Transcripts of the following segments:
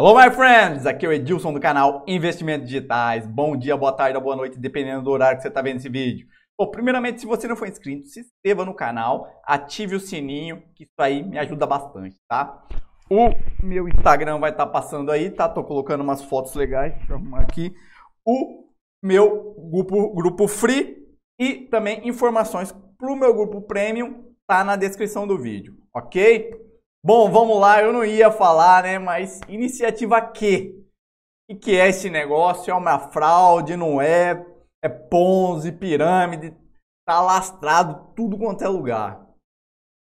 Hello, my friends! Aqui é o Edilson do canal Investimentos Digitais. Bom dia, boa tarde ou boa noite, dependendo do horário que você está vendo esse vídeo. Bom, primeiramente, se você não for inscrito, se inscreva no canal, ative o sininho, que isso aí me ajuda bastante, tá? O meu Instagram vai estar tá passando aí, tá? Tô colocando umas fotos legais, deixa eu arrumar aqui. O meu grupo, grupo free e também informações para o meu grupo premium tá na descrição do vídeo, ok? Bom, vamos lá, eu não ia falar, né? Mas iniciativa que? O que é esse negócio? É uma fraude, não é? É Ponzi, pirâmide, tá lastrado tudo quanto é lugar.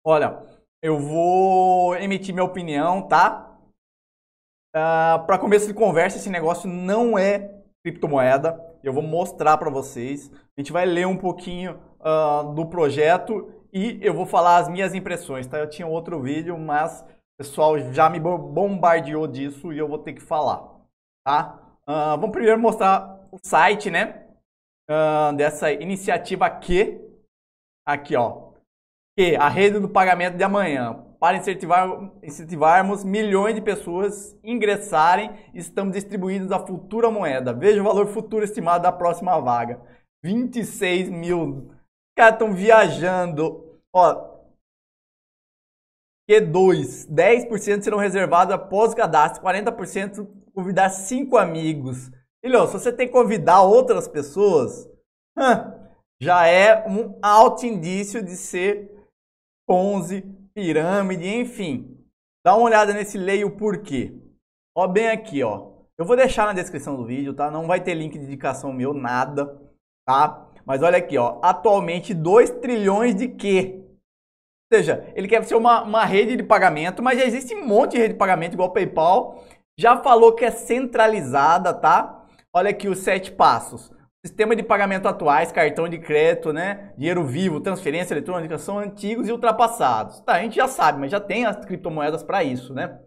Olha, eu vou emitir minha opinião, tá? Uh, ah, para começo de conversa, esse negócio não é criptomoeda. Eu vou mostrar para vocês. A gente vai ler um pouquinho uh, do projeto e eu vou falar as minhas impressões, tá? Eu tinha outro vídeo, mas o pessoal já me bombardeou disso e eu vou ter que falar, tá? Uh, vamos primeiro mostrar o site, né? Uh, dessa iniciativa Q, aqui, ó. que a rede do pagamento de amanhã. Para incentivar, incentivarmos milhões de pessoas ingressarem, estamos distribuindo a futura moeda. Veja o valor futuro estimado da próxima vaga. 26 mil caras estão viajando. Ó. Q2, 10% serão reservados após o cadastro, 40% convidar cinco amigos. Filho, se você tem que convidar outras pessoas, já é um alto indício de ser 11, pirâmide, enfim. Dá uma olhada nesse leio por quê. Ó, bem aqui, ó. Eu vou deixar na descrição do vídeo, tá? Não vai ter link de indicação meu, nada, tá? Mas olha aqui, ó, atualmente 2 trilhões de quê? Ou seja, ele quer ser uma, uma rede de pagamento, mas já existe um monte de rede de pagamento igual o PayPal. Já falou que é centralizada, tá? Olha aqui os sete passos. Sistema de pagamento atuais, cartão de crédito, né? Dinheiro vivo, transferência eletrônica são antigos e ultrapassados. Tá, a gente já sabe, mas já tem as criptomoedas para isso, né?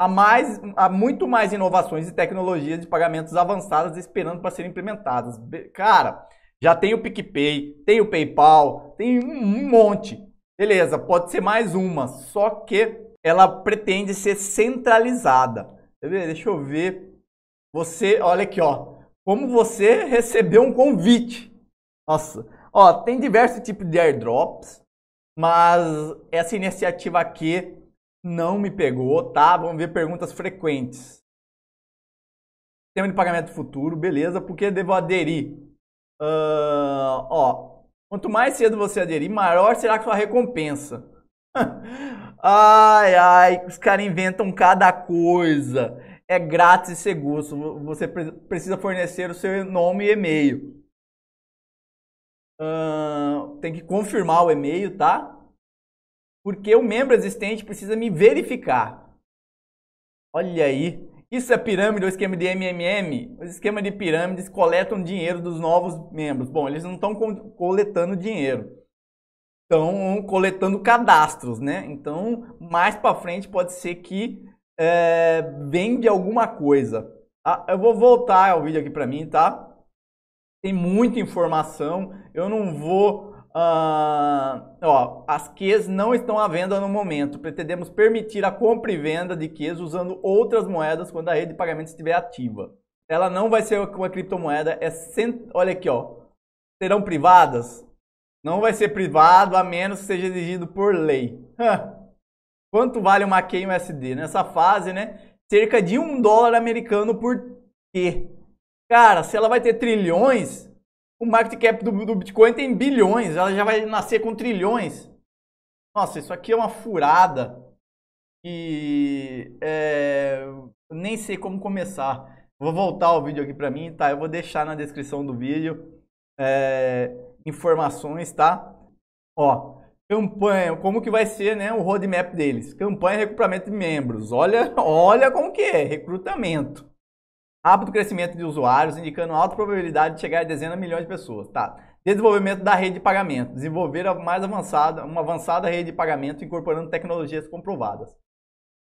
Há, mais, há muito mais inovações e tecnologias de pagamentos avançadas esperando para serem implementadas. Cara, já tem o PicPay, tem o PayPal, tem um monte. Beleza, pode ser mais uma, só que ela pretende ser centralizada. Deixa eu ver. Você, olha aqui, ó. Como você recebeu um convite. Nossa. Ó, tem diversos tipos de airdrops, mas essa iniciativa aqui não me pegou, tá? Vamos ver perguntas frequentes. Sistema de pagamento futuro, beleza, porque devo aderir. Uh, ó, quanto mais cedo você aderir, maior será a sua recompensa. ai, ai, os caras inventam cada coisa. É grátis e seguro. Você precisa fornecer o seu nome e e-mail. Uh, tem que confirmar o e-mail, tá? Porque o membro existente precisa me verificar. Olha aí. Isso é pirâmide ou esquema de MMM? Os esquemas de pirâmides coletam dinheiro dos novos membros. Bom, eles não estão coletando dinheiro. Estão coletando cadastros, né? Então, mais para frente pode ser que é, vende alguma coisa. Ah, eu vou voltar ao vídeo aqui para mim, tá? Tem muita informação. Eu não vou ah, ó, as QEs não estão à venda no momento. Pretendemos permitir a compra e venda de QEs usando outras moedas quando a rede de pagamento estiver ativa. Ela não vai ser uma criptomoeda, é cent... olha aqui, ó. Serão privadas? Não vai ser privado a menos que seja exigido por lei. Quanto vale uma QE USD? Nessa fase, né? Cerca de um dólar americano por Q. Cara, se ela vai ter trilhões, o market cap do, do Bitcoin tem bilhões, ela já vai nascer com trilhões. Nossa, isso aqui é uma furada. E é, nem sei como começar. Vou voltar o vídeo aqui para mim, tá? Eu vou deixar na descrição do vídeo é, informações, tá? Ó, campanha, como que vai ser, né, o roadmap deles? Campanha recrutamento de membros. Olha, olha como que é, recrutamento. Rápido crescimento de usuários, indicando alta probabilidade de chegar a dezenas de milhões de pessoas. Tá. Desenvolvimento da rede de pagamento. Desenvolver a mais avançada, uma avançada rede de pagamento incorporando tecnologias comprovadas.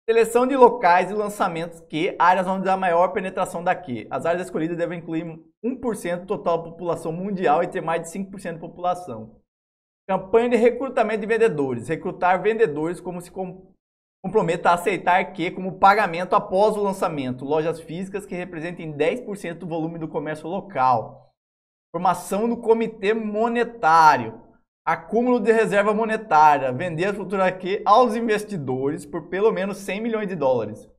Seleção de locais e lançamentos que áreas onde há maior penetração daqui. As áreas escolhidas devem incluir 1% do total da população mundial e ter mais de 5% da população. Campanha de recrutamento de vendedores. Recrutar vendedores como se comprometa a aceitar que, como pagamento após o lançamento, lojas físicas que representem 10% do volume do comércio local, formação do comitê monetário, acúmulo de reserva monetária, vender a estrutura Q aos investidores por pelo menos 100 milhões de dólares,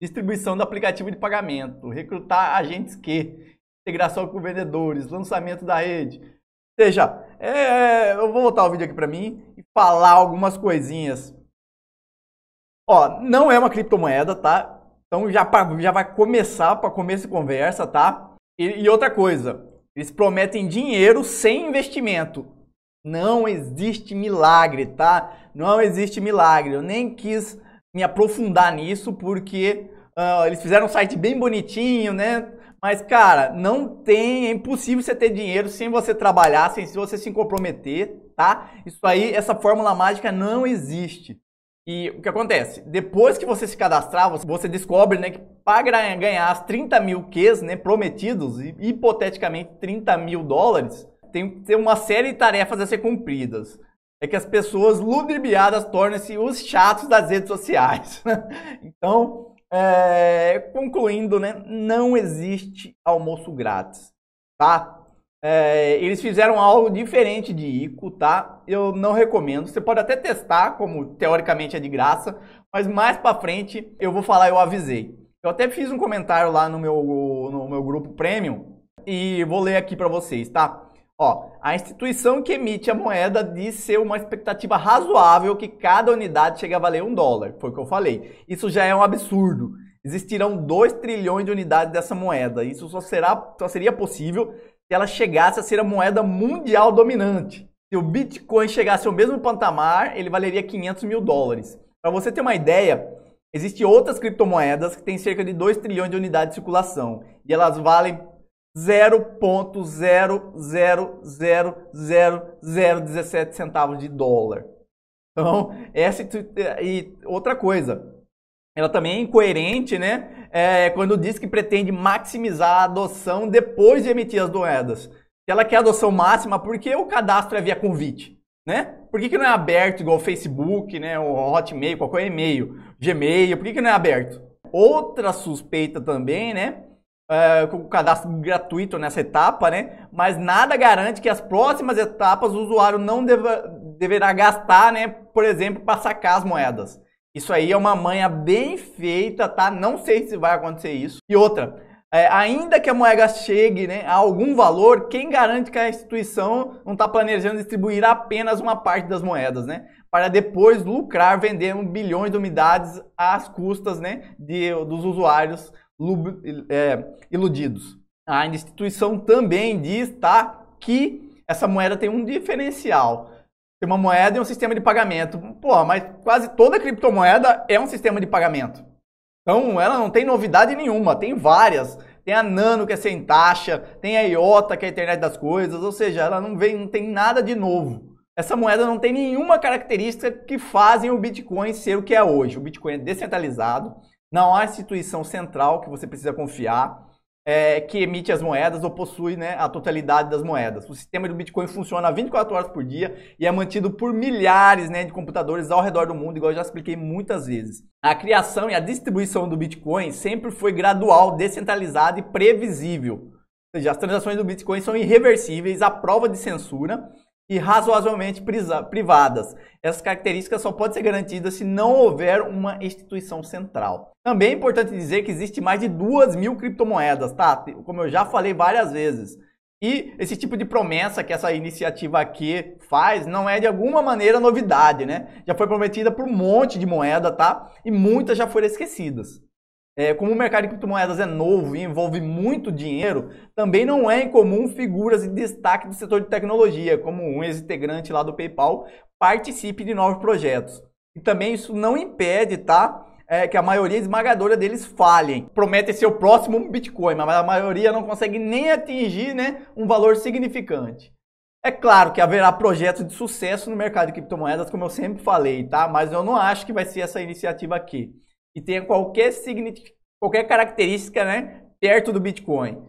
distribuição do aplicativo de pagamento, recrutar agentes Q, integração com vendedores, lançamento da rede. Ou seja, é, eu vou voltar o vídeo aqui para mim e falar algumas coisinhas Ó, não é uma criptomoeda, tá? Então já, já vai começar para começo de conversa, tá? E, e, outra coisa, eles prometem dinheiro sem investimento. Não existe milagre, tá? Não existe milagre. Eu nem quis me aprofundar nisso porque uh, eles fizeram um site bem bonitinho, né? Mas, cara, não tem, é impossível você ter dinheiro sem você trabalhar, sem você se comprometer, tá? Isso aí, essa fórmula mágica não existe. E o que acontece? Depois que você se cadastrar, você descobre né, que para ganhar as 30 mil Qs né, prometidos, hipoteticamente 30 mil dólares, tem que ter uma série de tarefas a ser cumpridas. É que as pessoas ludibriadas tornam-se os chatos das redes sociais. então, é, concluindo, né, não existe almoço grátis. Tá? É, eles fizeram algo diferente de ICO, tá? Eu não recomendo. Você pode até testar, como teoricamente é de graça, mas mais para frente eu vou falar, eu avisei. Eu até fiz um comentário lá no meu, no meu grupo Premium e vou ler aqui para vocês, tá? Ó, a instituição que emite a moeda diz ser uma expectativa razoável que cada unidade chegue a valer um dólar, foi o que eu falei. Isso já é um absurdo. Existirão 2 trilhões de unidades dessa moeda. Isso só, será, só seria possível se ela chegasse a ser a moeda mundial dominante. Se o Bitcoin chegasse ao mesmo patamar, ele valeria 500 mil dólares. Para você ter uma ideia, existem outras criptomoedas que têm cerca de 2 trilhões de unidades de circulação e elas valem 0.0000017 centavos de dólar. Então, essa e outra coisa, ela também é incoerente, né? É, é, quando diz que pretende maximizar a adoção depois de emitir as moedas. Ela quer adoção máxima porque o cadastro é via convite, né? Por que, que não é aberto igual o Facebook, né, o Hotmail, qualquer e-mail, Gmail, por que, que não é aberto? Outra suspeita também, né, é, com o cadastro gratuito nessa etapa, né, mas nada garante que as próximas etapas o usuário não deva, deverá gastar, né, por exemplo, para sacar as moedas. Isso aí é uma manha bem feita, tá? Não sei se vai acontecer isso. E outra, é, ainda que a moeda chegue né, a algum valor, quem garante que a instituição não está planejando distribuir apenas uma parte das moedas, né? Para depois lucrar vendendo bilhões de unidades às custas né, de, dos usuários é, iludidos. A instituição também diz tá, que essa moeda tem um diferencial tem uma moeda e um sistema de pagamento. Pô, mas quase toda criptomoeda é um sistema de pagamento. Então, ela não tem novidade nenhuma, tem várias. Tem a Nano, que é sem taxa, tem a IOTA, que é a internet das coisas, ou seja, ela não, vem, não tem nada de novo. Essa moeda não tem nenhuma característica que fazem o Bitcoin ser o que é hoje. O Bitcoin é descentralizado, não há instituição central que você precisa confiar é, que emite as moedas ou possui né, a totalidade das moedas. O sistema do Bitcoin funciona 24 horas por dia e é mantido por milhares né, de computadores ao redor do mundo, igual eu já expliquei muitas vezes. A criação e a distribuição do Bitcoin sempre foi gradual, descentralizada e previsível. Ou seja, as transações do Bitcoin são irreversíveis, à prova de censura e razoavelmente privadas. Essas características só podem ser garantidas se não houver uma instituição central. Também é importante dizer que existe mais de duas mil criptomoedas, tá? Como eu já falei várias vezes. E esse tipo de promessa que essa iniciativa aqui faz não é de alguma maneira novidade, né? Já foi prometida por um monte de moeda, tá? E muitas já foram esquecidas. É, como o mercado de criptomoedas é novo e envolve muito dinheiro, também não é incomum figuras de destaque do setor de tecnologia, como um ex-integrante lá do PayPal, participe de novos projetos. E também isso não impede, tá? É, que a maioria esmagadora deles falhem. Prometem ser o próximo Bitcoin, mas a maioria não consegue nem atingir né, um valor significante. É claro que haverá projetos de sucesso no mercado de criptomoedas, como eu sempre falei, tá? Mas eu não acho que vai ser essa iniciativa aqui que tenha qualquer, qualquer característica né, perto do Bitcoin.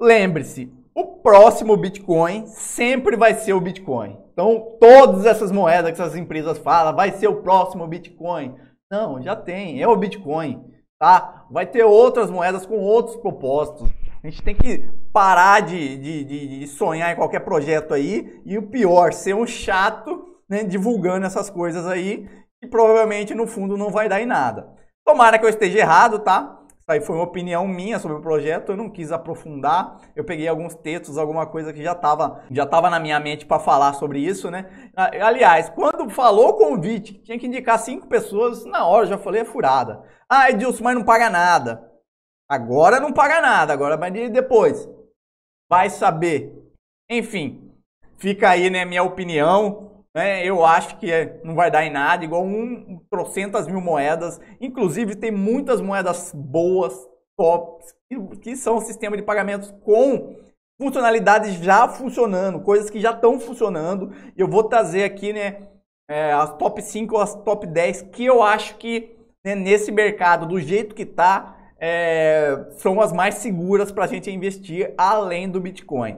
Lembre-se, o próximo Bitcoin sempre vai ser o Bitcoin. Então, todas essas moedas que essas empresas falam, vai ser o próximo Bitcoin. Não, já tem, é o Bitcoin, tá? Vai ter outras moedas com outros propósitos. A gente tem que parar de, de, de, de sonhar em qualquer projeto aí e o pior, ser um chato né, divulgando essas coisas aí que provavelmente no fundo não vai dar em nada. Tomara que eu esteja errado, tá? Isso aí foi uma opinião minha sobre o projeto, eu não quis aprofundar. Eu peguei alguns textos, alguma coisa que já estava já tava na minha mente para falar sobre isso, né? Ah, aliás, quando falou o convite, tinha que indicar cinco pessoas, na hora eu já falei, é furada. Ah, Edilson, mas não paga nada. Agora não paga nada, agora mas depois. Vai saber. Enfim, fica aí, né, minha opinião né? Eu acho que é, não vai dar em nada, igual um trocentas mil moedas. Inclusive, tem muitas moedas boas, tops, que, que são sistema de pagamentos com funcionalidades já funcionando, coisas que já estão funcionando. Eu vou trazer aqui, né? É, as top 5, as top 10, que eu acho que né, nesse mercado, do jeito que tá, é, são as mais seguras para a gente investir além do Bitcoin.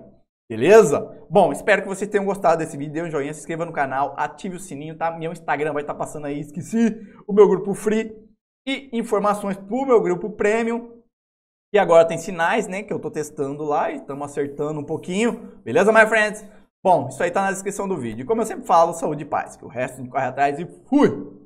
Beleza? Bom, espero que vocês tenham gostado desse vídeo. Dê um joinha, se inscreva no canal, ative o sininho, tá? Meu Instagram vai estar tá passando aí, esqueci. O meu grupo free e informações pro meu grupo premium. E agora tem sinais, né? Que eu tô testando lá e estamos acertando um pouquinho. Beleza, my friends? Bom, isso aí tá na descrição do vídeo. E como eu sempre falo, saúde e paz. Que o resto a gente corre atrás e fui!